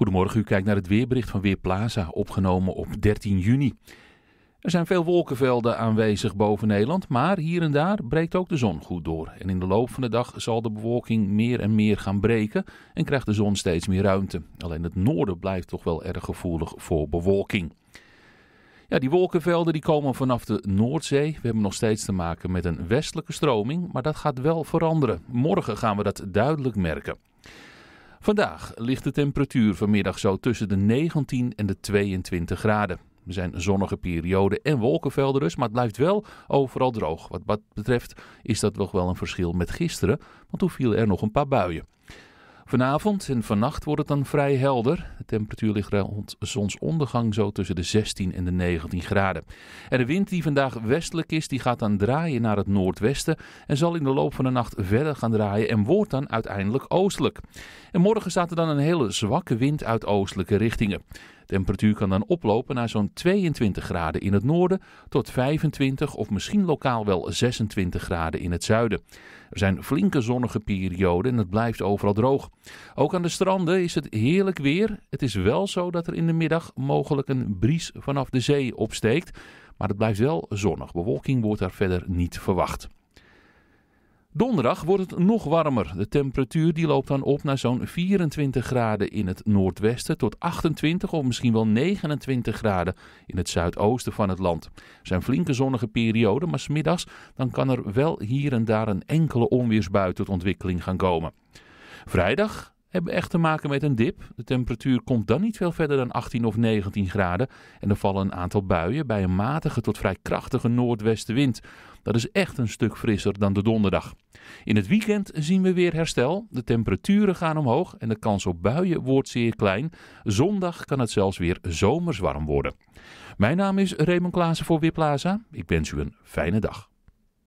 Goedemorgen, u kijkt naar het weerbericht van Weerplaza, opgenomen op 13 juni. Er zijn veel wolkenvelden aanwezig boven Nederland, maar hier en daar breekt ook de zon goed door. En in de loop van de dag zal de bewolking meer en meer gaan breken en krijgt de zon steeds meer ruimte. Alleen het noorden blijft toch wel erg gevoelig voor bewolking. Ja, die wolkenvelden die komen vanaf de Noordzee. We hebben nog steeds te maken met een westelijke stroming, maar dat gaat wel veranderen. Morgen gaan we dat duidelijk merken. Vandaag ligt de temperatuur vanmiddag zo tussen de 19 en de 22 graden. Er zijn zonnige perioden en wolkenvelden dus, maar het blijft wel overal droog. Wat dat betreft is dat nog wel een verschil met gisteren, want toen vielen er nog een paar buien. Vanavond en vannacht wordt het dan vrij helder. De temperatuur ligt rond zonsondergang zo tussen de 16 en de 19 graden. En de wind die vandaag westelijk is, die gaat dan draaien naar het noordwesten en zal in de loop van de nacht verder gaan draaien en wordt dan uiteindelijk oostelijk. En morgen staat er dan een hele zwakke wind uit oostelijke richtingen temperatuur kan dan oplopen naar zo'n 22 graden in het noorden tot 25 of misschien lokaal wel 26 graden in het zuiden. Er zijn flinke zonnige perioden en het blijft overal droog. Ook aan de stranden is het heerlijk weer. Het is wel zo dat er in de middag mogelijk een bries vanaf de zee opsteekt. Maar het blijft wel zonnig. Bewolking wordt daar verder niet verwacht. Donderdag wordt het nog warmer. De temperatuur die loopt dan op naar zo'n 24 graden in het noordwesten tot 28 of misschien wel 29 graden in het zuidoosten van het land. Er zijn flinke zonnige perioden, maar smiddags dan kan er wel hier en daar een enkele onweersbui tot ontwikkeling gaan komen. Vrijdag hebben echt te maken met een dip. De temperatuur komt dan niet veel verder dan 18 of 19 graden. En er vallen een aantal buien bij een matige tot vrij krachtige noordwestenwind. Dat is echt een stuk frisser dan de donderdag. In het weekend zien we weer herstel. De temperaturen gaan omhoog en de kans op buien wordt zeer klein. Zondag kan het zelfs weer zomers worden. Mijn naam is Raymond Klaassen voor Weerplaza. Ik wens u een fijne dag.